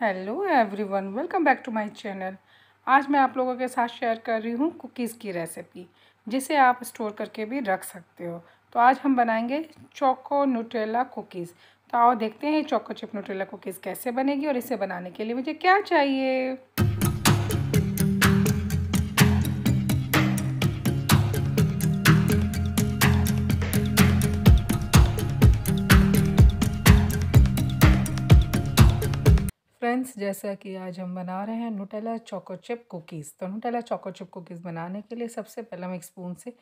hello everyone welcome back to my channel आज मैं आप लोगों के साथ शेयर कर रही हूँ कुकीज़ की रेसिपी जिसे आप स्टोर करके भी रख सकते हो तो आज हम बनाएंगे चोको न्यूट्रेला कुकीज़ तो आओ देखते हैं चोको चिप न्यूट्रेला कुकीज़ कैसे बनेगी और इसे बनाने के लिए मुझे क्या चाहिए फ्रेंड्स जैसा कि आज हम बना रहे हैं नुटेला चोको चिप कुकीज़ तो नुटेला चोको चिप कुकीज़ बनाने के लिए सबसे पहले हम एक स्पून से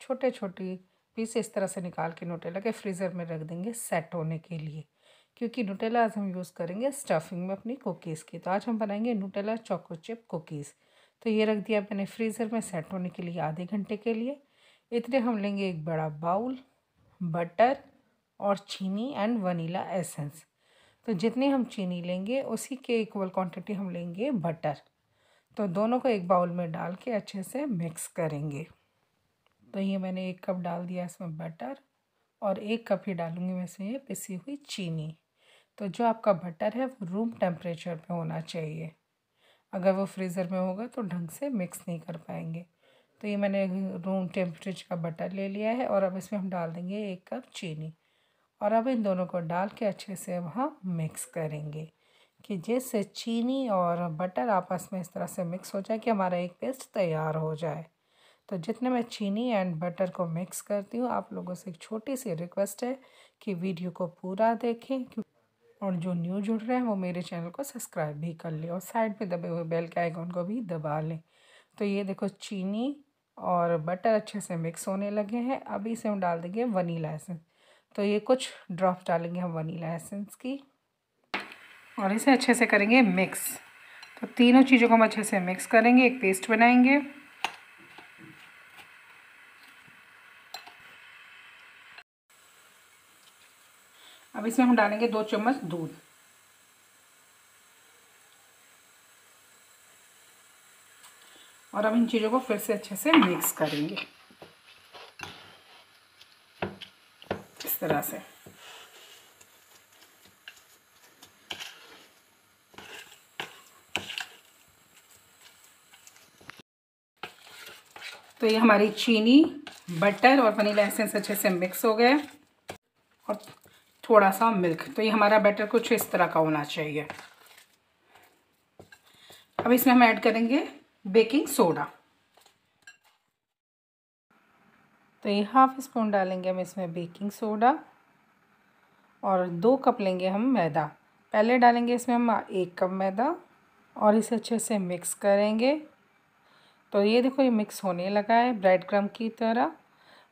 छोटे छोटे पीस इस तरह से निकाल के नुटेला के फ्रीज़र में रख देंगे सेट होने के लिए क्योंकि नुटेला आज हम यूज़ करेंगे स्टफिंग में अपनी कुकीज़ की तो आज हम बनाएंगे नुटेला चोको चिप कुकीज़ तो ये रख दिया मैंने फ्रीज़र में सेट होने के लिए आधे घंटे के लिए इतने हम लेंगे एक बड़ा बाउल बटर और चीनी एंड वनीला एसेंस तो जितनी हम चीनी लेंगे उसी के इक्वल क्वांटिटी हम लेंगे बटर तो दोनों को एक बाउल में डाल के अच्छे से मिक्स करेंगे तो ये मैंने एक कप डाल दिया इसमें बटर और एक कप ही डालूँगी मैं इसमें ये पिसी हुई चीनी तो जो आपका बटर है वो रूम टेम्परेचर पर होना चाहिए अगर वो फ्रीज़र में होगा तो ढंग से मिक्स नहीं कर पाएंगे तो ये मैंने रूम टेम्परेचर का बटर ले लिया है और अब इसमें हम डाल देंगे एक कप चीनी और अब इन दोनों को डाल के अच्छे से अब हम मिक्स करेंगे कि जिससे चीनी और बटर आपस में इस तरह से मिक्स हो जाए कि हमारा एक पेस्ट तैयार हो जाए तो जितने मैं चीनी एंड बटर को मिक्स करती हूँ आप लोगों से एक छोटी सी रिक्वेस्ट है कि वीडियो को पूरा देखें और जो न्यू जुड़ रहे हैं वो मेरे चैनल को सब्सक्राइब भी कर लें और साइड पे दबे हुए बेल के आइकॉन को भी दबा लें तो ये देखो चीनी और बटर अच्छे से मिक्स होने लगे हैं अभी इसे हम डाल देंगे वनीला एसेंस तो ये कुछ ड्रॉप डालेंगे हम वनीला एसेंस की और इसे अच्छे से करेंगे मिक्स तो तीनों चीज़ों को हम अच्छे से मिक्स करेंगे एक पेस्ट बनाएंगे अब इसमें हम डालेंगे दो चम्मच दूध और अब इन चीज़ों को फिर से अच्छे से मिक्स करेंगे इस तरह से तो ये हमारी चीनी बटर और वनीला एसेंस अच्छे से मिक्स हो गया और थोड़ा सा मिल्क तो ये हमारा बैटर कुछ इस तरह का होना चाहिए अब इसमें हम ऐड करेंगे बेकिंग सोडा तो ये हाफ स्पून डालेंगे हम इसमें बेकिंग सोडा और दो कप लेंगे हम मैदा पहले डालेंगे इसमें हम एक कप मैदा और इसे अच्छे से मिक्स करेंगे तो ये देखो ये मिक्स होने लगा है ब्रेड क्रम की तरह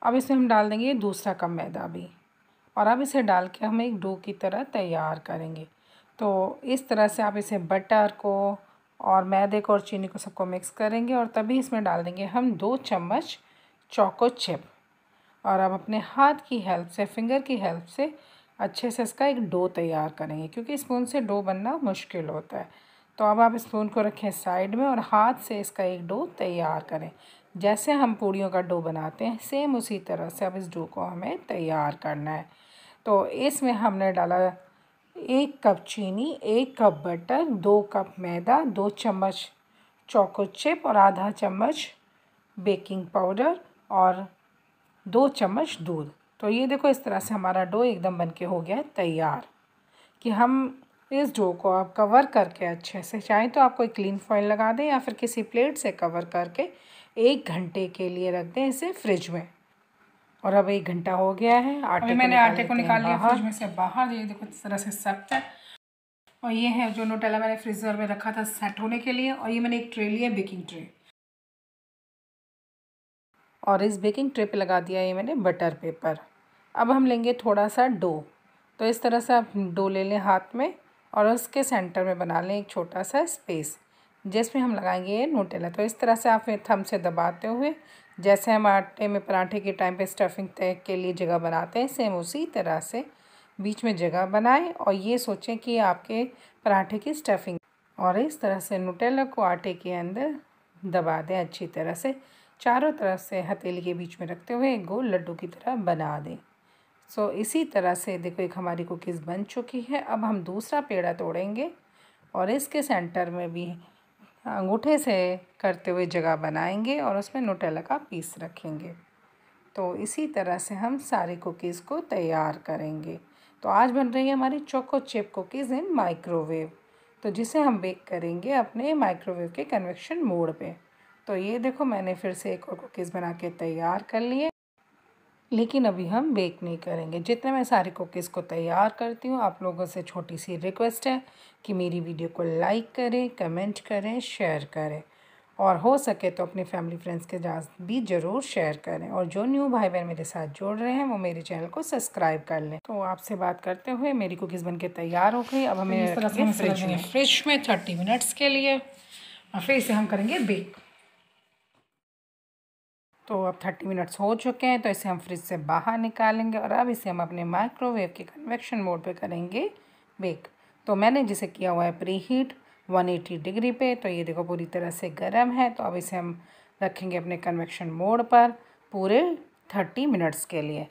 अब इसमें हम डाल देंगे दूसरा कप मैदा भी और अब इसे डाल के हम एक डो की तरह तैयार करेंगे तो इस तरह से आप इसे बटर को और मैदे को और चीनी को सबको मिक्स करेंगे और तभी इसमें डाल देंगे हम दो चम्मच चौको चिप और आप अपने हाथ की हेल्प से फिंगर की हेल्प से अच्छे से इसका एक डो तैयार करेंगे क्योंकि स्पून से डो बनना मुश्किल होता है तो अब आप स्पून को रखें साइड में और हाथ से इसका एक डो तैयार करें जैसे हम पूड़ियों का डो बनाते हैं सेम उसी तरह से अब इस डो को हमें तैयार करना है तो इसमें हमने डाला एक कप चीनी एक कप बटर दो कप मैदा दो चम्मच चौको चिप और आधा चम्मच बेकिंग पाउडर और दो चम्मच दूध तो ये देखो इस तरह से हमारा डो एकदम बन के हो गया है तैयार कि हम इस डो को आप कवर करके अच्छे से चाहे तो आप कोई क्लीन फॉइल लगा दें या फिर किसी प्लेट से कवर करके एक घंटे के लिए रख दें इसे फ्रिज में और अब एक घंटा हो गया है आटे मैंने आटे को निकाल लिया फ्रिज में से बाहर ये देखो इस तरह से सख्त है और ये है जो नोटेला मैंने फ्रीज़र में रखा था सेट होने के लिए और ये मैंने एक ट्रे लिया बेकिंग ट्रे और इस बेकिंग ट्रे पे लगा दिया ये मैंने बटर पेपर अब हम लेंगे थोड़ा सा डो तो इस तरह से आप डो ले लें हाथ में और उसके सेंटर में बना लें एक छोटा सा स्पेस जिसमें हम लगाएंगे ये नोटेला तो इस तरह से आप थम से दबाते हुए जैसे हम आटे में पराठे के टाइम पे स्टफिंग तय के लिए जगह बनाते हैं सेम उसी तरह से बीच में जगह बनाएं और ये सोचें कि आपके पराठे की स्टफिंग और इस तरह से नोटेला को आटे के अंदर दबा दें अच्छी तरह से चारों तरफ से हथेली के बीच में रखते हुए एक गोल लड्डू की तरह बना दें सो इसी तरह से देखो एक हमारी कुकीज़ बन चुकी है अब हम दूसरा पेड़ा तोड़ेंगे और इसके सेंटर में भी अंगूठे से करते हुए जगह बनाएंगे और उसमें नोटेला का पीस रखेंगे तो इसी तरह से हम सारी कुकीज़ को तैयार करेंगे तो आज बन रही है हमारी choco chip cookies in microwave तो जिसे हम बेक करेंगे अपने माइक्रोवेव के कन्वेक्शन मोड पे तो ये देखो मैंने फिर से एक और कुकीज़ बना के तैयार कर लिए लेकिन अभी हम बेक नहीं करेंगे जितने मैं सारे कुकीज़ को तैयार करती हूँ आप लोगों से छोटी सी रिक्वेस्ट है कि मेरी वीडियो को लाइक करें कमेंट करें शेयर करें और हो सके तो अपने फैमिली फ्रेंड्स के साथ भी ज़रूर शेयर करें और जो न्यू भाई बहन मेरे साथ जोड़ रहे हैं वो मेरे चैनल को सब्सक्राइब कर लें तो आपसे बात करते हुए मेरी कुकीज़ बन के तैयार हो गई अब हमें फ्रिज तो में थर्टी मिनट्स के लिए और फिर इसे हम करेंगे बेक तो अब थर्टी मिनट्स हो चुके हैं तो इसे हम फ्रिज से बाहर निकालेंगे और अब इसे हम अपने माइक्रोवेव के कन्वेक्शन मोड पे करेंगे बेक तो मैंने जिसे किया हुआ है preheat one eighty degree पे तो ये देखो पूरी तरह से गर्म है तो अब इसे हम रखेंगे अपने कन्वेक्शन मोड पर पूरे थर्टी मिनट्स के लिए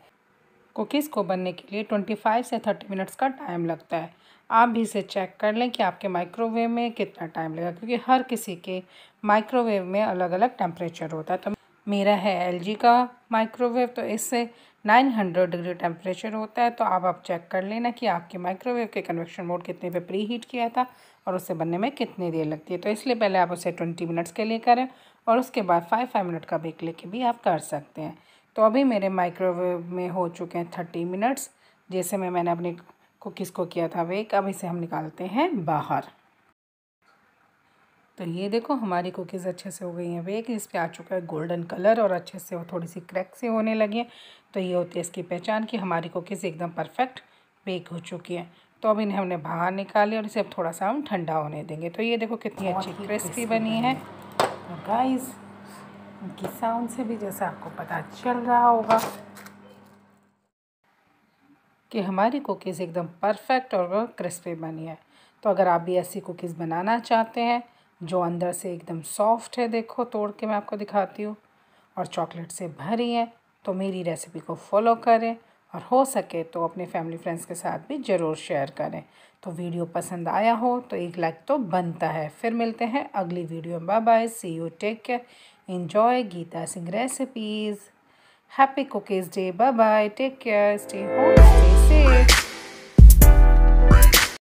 कुकीज़ को बनने के लिए ट्वेंटी फाइव से थर्टी मिनट्स का टाइम लगता है आप भी इसे चेक कर लें कि आपके माइक्रोवेव में कितना टाइम लगेगा क्योंकि हर किसी के माइक्रोवेव में अलग अलग टेम्परेचर होता है तो मेरा है एलजी का माइक्रोवेव तो इससे 900 डिग्री टेम्परेचर होता है तो आप आप चेक कर लेना कि आपके माइक्रोवेव के कन्वेक्शन मोड कितने पे प्री हीट किया था और उसे बनने में कितनी देर लगती है तो इसलिए पहले आप उसे ट्वेंटी मिनट्स के लिए करें और उसके बाद फाइव फाइव मिनट का ब्रेक लेके भी आप कर सकते हैं तो अभी मेरे माइक्रोवेव में हो चुके हैं थर्टी मिनट्स जैसे में मैंने अपने कुकीज़ को किया था वेक अब इसे हम निकालते हैं बाहर तो ये देखो हमारी कुकीज़ अच्छे से हो गई हैं बेक इस पर आ चुका है गोल्डन कलर और अच्छे से वो थोड़ी सी क्रैक से होने लगी हैं तो ये होती है इसकी पहचान कि हमारी कुकीज़ एकदम परफेक्ट बेक हो चुकी हैं तो अब इन्हें हमने बाहर निकाले और इसे अब थोड़ा सा हम ठंडा होने देंगे तो ये देखो कितनी अच्छी क्रिस्पी बनी है और तो गाइस उनकी साउंड से भी जैसा आपको पता चल रहा होगा कि हमारी कुकीज़ एकदम परफेक्ट और क्रिस्पी बनी है तो अगर आप भी ऐसी कुकीज़ बनाना चाहते हैं जो अंदर से एकदम सॉफ्ट है देखो तोड़ के मैं आपको दिखाती हूँ और चॉकलेट से भरी है तो मेरी रेसिपी को फॉलो करें और हो सके तो अपने फैमिली फ्रेंड्स के साथ भी ज़रूर शेयर करें तो वीडियो पसंद आया हो तो एक लाइक तो बनता है फिर मिलते हैं अगली वीडियो में bye bye see you take care enjoy Geeta Singh recipes happy cookies day bye bye take care stay home stay safe